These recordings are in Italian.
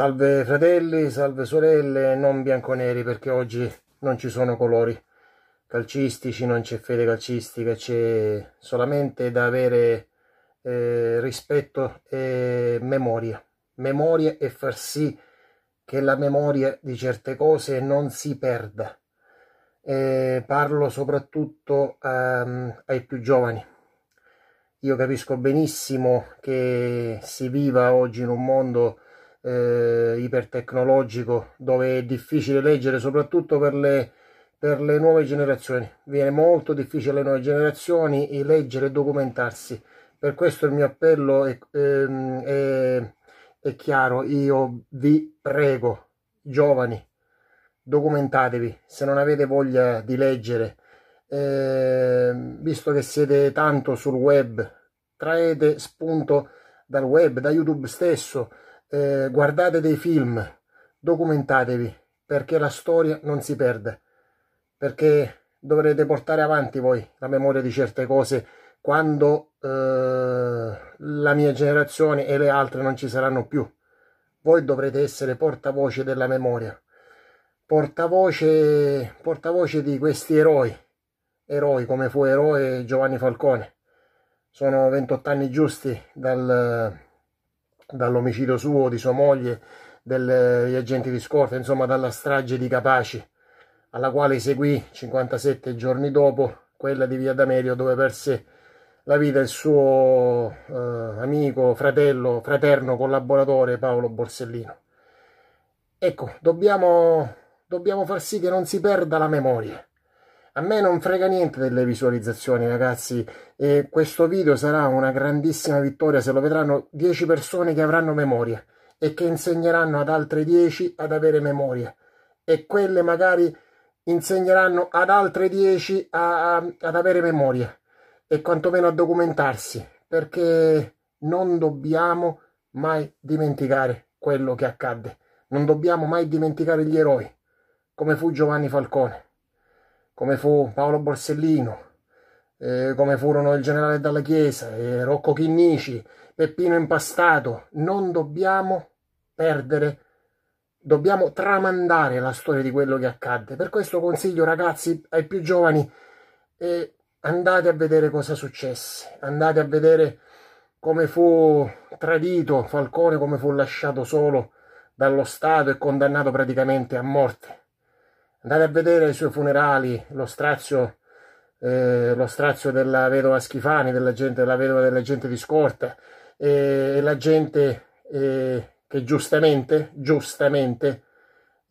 Salve fratelli, salve sorelle, non bianconeri perché oggi non ci sono colori calcistici, non c'è fede calcistica, c'è solamente da avere eh, rispetto e memoria. Memoria e far sì che la memoria di certe cose non si perda. E parlo soprattutto um, ai più giovani. Io capisco benissimo che si viva oggi in un mondo eh, ipertecnologico dove è difficile leggere soprattutto per le, per le nuove generazioni. Viene molto difficile alle nuove generazioni leggere e documentarsi. Per questo il mio appello è, ehm, è, è chiaro, io vi prego, giovani, documentatevi se non avete voglia di leggere. Eh, visto che siete tanto sul web, traete spunto dal web, da YouTube stesso, eh, guardate dei film, documentatevi, perché la storia non si perde, perché dovrete portare avanti voi la memoria di certe cose quando eh, la mia generazione e le altre non ci saranno più. Voi dovrete essere portavoce della memoria, portavoce, portavoce di questi eroi, eroi come fu eroe Giovanni Falcone. Sono 28 anni giusti dal, dall'omicidio suo, di sua moglie, degli agenti di scorta, insomma dalla strage di Capaci, alla quale seguì 57 giorni dopo quella di Via D'Amelio dove perse la vita il suo eh, amico, fratello, fraterno collaboratore Paolo Borsellino. Ecco, dobbiamo, dobbiamo far sì che non si perda la memoria a me non frega niente delle visualizzazioni, ragazzi. E questo video sarà una grandissima vittoria se lo vedranno 10 persone che avranno memoria e che insegneranno ad altre 10 ad avere memoria. E quelle magari insegneranno ad altre 10 a, a, ad avere memoria e quantomeno a documentarsi, perché non dobbiamo mai dimenticare quello che accadde. Non dobbiamo mai dimenticare gli eroi, come fu Giovanni Falcone come fu Paolo Borsellino, eh, come furono il generale Dalla Chiesa, eh, Rocco Chinnici, Peppino Impastato, non dobbiamo perdere, dobbiamo tramandare la storia di quello che accadde. Per questo consiglio ragazzi ai più giovani, eh, andate a vedere cosa successe, andate a vedere come fu tradito Falcone, come fu lasciato solo dallo Stato e condannato praticamente a morte andate a vedere i suoi funerali, lo strazio, eh, lo strazio della vedova Schifani, della, gente, della vedova della gente di scorta, e eh, la gente eh, che giustamente, giustamente,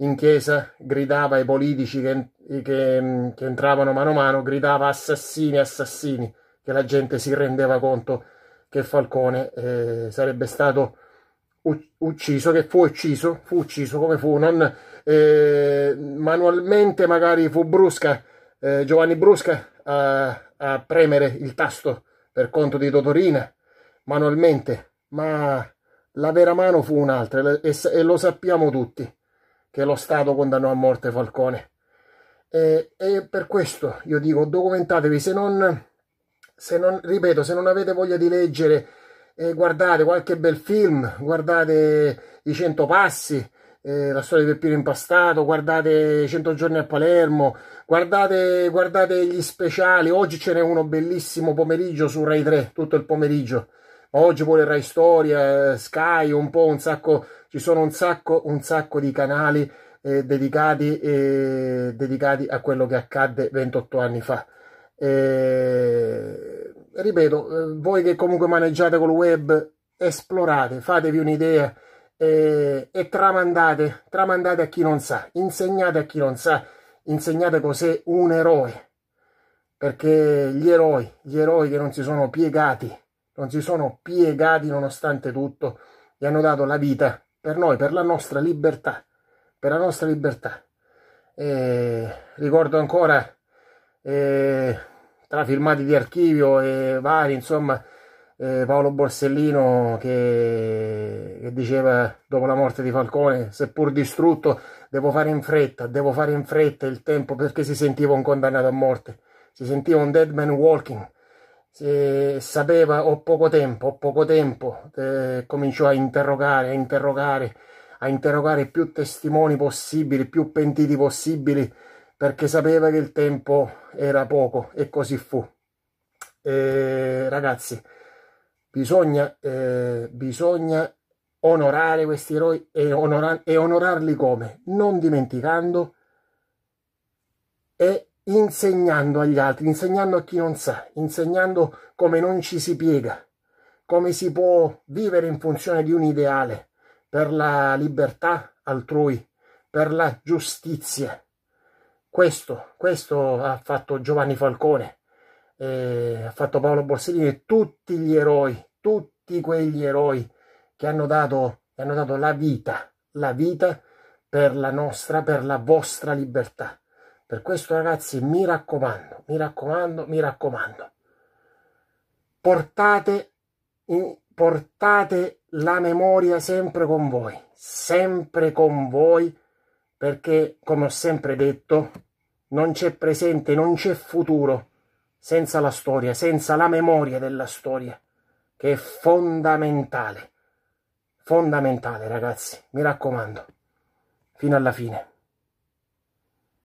in chiesa gridava ai politici che, che, che entravano mano a mano, gridava assassini, assassini, che la gente si rendeva conto che Falcone eh, sarebbe stato ucciso, che fu ucciso, fu ucciso come fu, non, eh, manualmente magari fu Brusca, eh, Giovanni Brusca a, a, premere il tasto per conto di Totorina, manualmente, ma la vera mano fu un'altra e, e lo sappiamo tutti che lo Stato condannò a morte Falcone. E, e, per questo io dico documentatevi se non, se non ripeto se non avete voglia di leggere eh, guardate qualche bel film guardate i cento passi eh, la storia di Peppino Impastato, guardate 100 giorni a Palermo, guardate, guardate gli speciali, oggi ce n'è uno bellissimo pomeriggio su Rai 3, tutto il pomeriggio, oggi pure Rai Storia, Sky, un po' un sacco, ci sono un sacco, un sacco di canali eh, dedicati, eh, dedicati a quello che accadde 28 anni fa. Eh, ripeto, eh, voi che comunque maneggiate col web, esplorate, fatevi un'idea e, e tramandate, tramandate a chi non sa, insegnate a chi non sa, insegnate cos'è un eroe, perché gli eroi, gli eroi che non si sono piegati, non si sono piegati nonostante tutto, gli hanno dato la vita per noi, per la nostra libertà, per la nostra libertà. E ricordo ancora eh, tra filmati di archivio e vari, insomma, eh, Paolo Borsellino che che diceva dopo la morte di Falcone, seppur distrutto, devo fare in fretta, devo fare in fretta il tempo perché si sentiva un condannato a morte, si sentiva un dead man walking, si sapeva ho poco tempo, ho poco tempo, eh, cominciò a interrogare, a interrogare, a interrogare più testimoni possibili, più pentiti possibili, perché sapeva che il tempo era poco e così fu. E, ragazzi, bisogna, eh, bisogna onorare questi eroi e, onorar- e onorarli come? Non dimenticando e insegnando agli altri, insegnando a chi non sa, insegnando come non ci si piega, come si può vivere in funzione di un ideale per la libertà altrui, per la giustizia. Questo, questo ha fatto Giovanni Falcone, eh, ha fatto Paolo Borsellini e tutti gli eroi, tutti quegli eroi che hanno dato, che hanno dato la vita, la vita per la nostra, per la vostra libertà. Per questo ragazzi mi raccomando, mi raccomando, mi raccomando, portate, portate la memoria sempre con voi, sempre con voi, perché come ho sempre detto, non c'è presente, non c'è futuro senza la storia, senza la memoria della storia, che è fondamentale fondamentale ragazzi mi raccomando fino alla fine